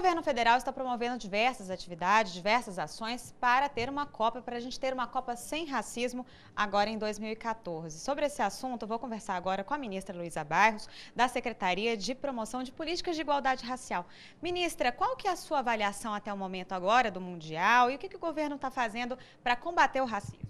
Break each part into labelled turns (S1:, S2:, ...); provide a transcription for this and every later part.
S1: governo federal está promovendo diversas atividades, diversas ações para ter uma Copa, para a gente ter uma Copa sem racismo agora em 2014. Sobre esse assunto, eu vou conversar agora com a ministra Luísa Bairros, da Secretaria de Promoção de Políticas de Igualdade Racial. Ministra, qual que é a sua avaliação até o momento agora do Mundial e o que, que o governo está fazendo para combater o racismo?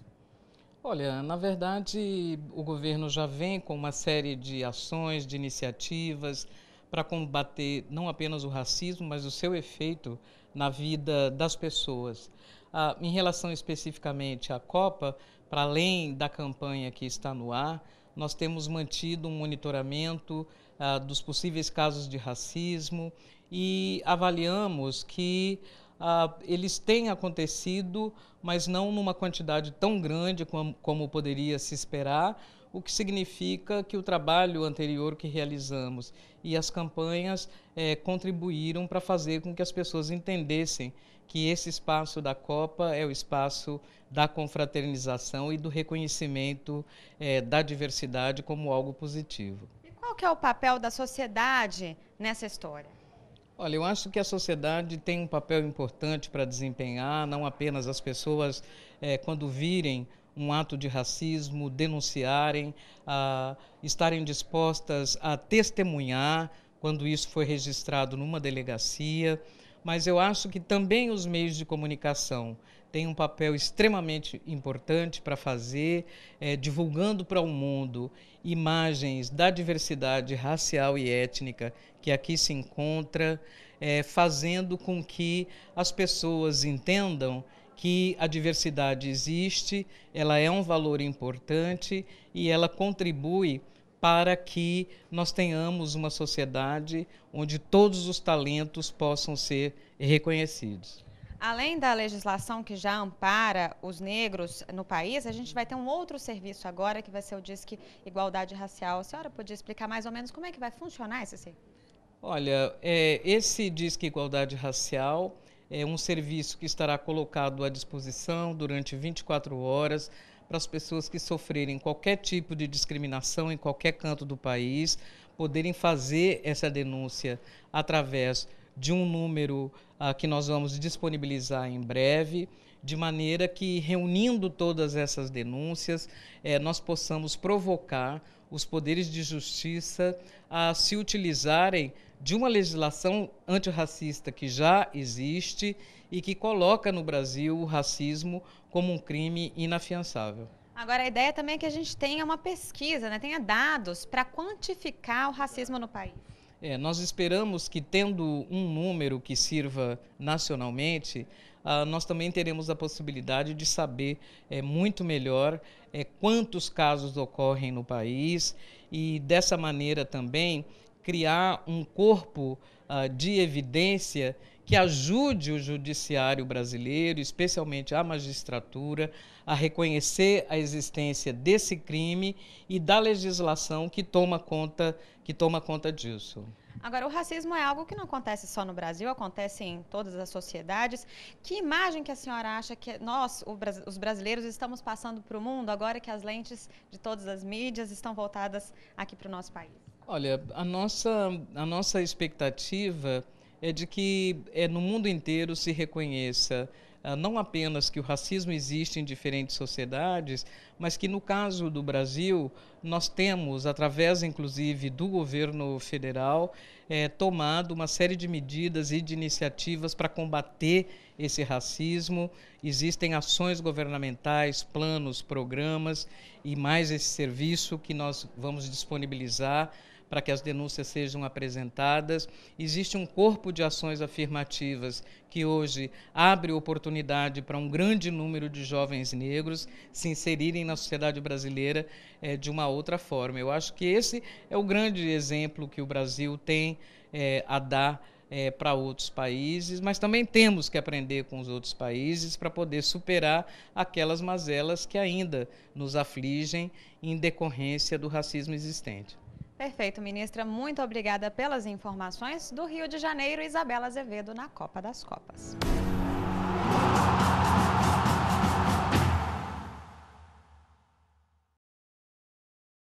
S2: Olha, na verdade, o governo já vem com uma série de ações, de iniciativas, para combater não apenas o racismo, mas o seu efeito na vida das pessoas. Ah, em relação especificamente à Copa, para além da campanha que está no ar, nós temos mantido um monitoramento ah, dos possíveis casos de racismo e avaliamos que ah, eles têm acontecido, mas não numa quantidade tão grande como, como poderia se esperar, o que significa que o trabalho anterior que realizamos e as campanhas é, contribuíram para fazer com que as pessoas entendessem que esse espaço da Copa é o espaço da confraternização e do reconhecimento é, da diversidade como algo positivo. E
S1: qual que é o papel da sociedade nessa história?
S2: Olha, eu acho que a sociedade tem um papel importante para desempenhar, não apenas as pessoas, é, quando virem um ato de racismo, denunciarem, a estarem dispostas a testemunhar quando isso foi registrado numa delegacia. Mas eu acho que também os meios de comunicação têm um papel extremamente importante para fazer, é, divulgando para o mundo imagens da diversidade racial e étnica que aqui se encontra, é, fazendo com que as pessoas entendam que a diversidade existe, ela é um valor importante e ela contribui para que nós tenhamos uma sociedade onde todos os talentos possam ser reconhecidos.
S1: Além da legislação que já ampara os negros no país, a gente vai ter um outro serviço agora que vai ser o Disque Igualdade Racial. A senhora podia explicar mais ou menos como é que vai funcionar esse
S2: Olha, é, esse Disque Igualdade Racial é um serviço que estará colocado à disposição durante 24 horas para as pessoas que sofrerem qualquer tipo de discriminação em qualquer canto do país poderem fazer essa denúncia através de um número ah, que nós vamos disponibilizar em breve, de maneira que, reunindo todas essas denúncias, eh, nós possamos provocar os poderes de justiça a se utilizarem de uma legislação antirracista que já existe e que coloca no Brasil o racismo como um crime inafiançável.
S1: Agora, a ideia também é que a gente tenha uma pesquisa, né? tenha dados para quantificar o racismo no país.
S2: É, nós esperamos que, tendo um número que sirva nacionalmente, ah, nós também teremos a possibilidade de saber é, muito melhor é, quantos casos ocorrem no país e, dessa maneira também, criar um corpo uh, de evidência que ajude o judiciário brasileiro, especialmente a magistratura, a reconhecer a existência desse crime e da legislação que toma conta, que toma conta disso.
S1: Agora, o racismo é algo que não acontece só no Brasil, acontece em todas as sociedades. Que imagem que a senhora acha que nós, os brasileiros, estamos passando para o mundo agora que as lentes de todas as mídias estão voltadas aqui para o nosso país?
S2: Olha, a nossa, a nossa expectativa é de que é, no mundo inteiro se reconheça ah, não apenas que o racismo existe em diferentes sociedades, mas que no caso do Brasil, nós temos, através inclusive do governo federal, eh, tomado uma série de medidas e de iniciativas para combater esse racismo. Existem ações governamentais, planos, programas e mais esse serviço que nós vamos disponibilizar para que as denúncias sejam apresentadas. Existe um corpo de ações afirmativas que hoje abre oportunidade para um grande número de jovens negros se inserirem na sociedade brasileira é, de uma outra forma. Eu acho que esse é o grande exemplo que o Brasil tem é, a dar. É, para outros países, mas também temos que aprender com os outros países para poder superar aquelas mazelas que ainda nos afligem em decorrência do racismo existente.
S1: Perfeito, ministra. Muito obrigada pelas informações. Do Rio de Janeiro, Isabela Azevedo na Copa das Copas.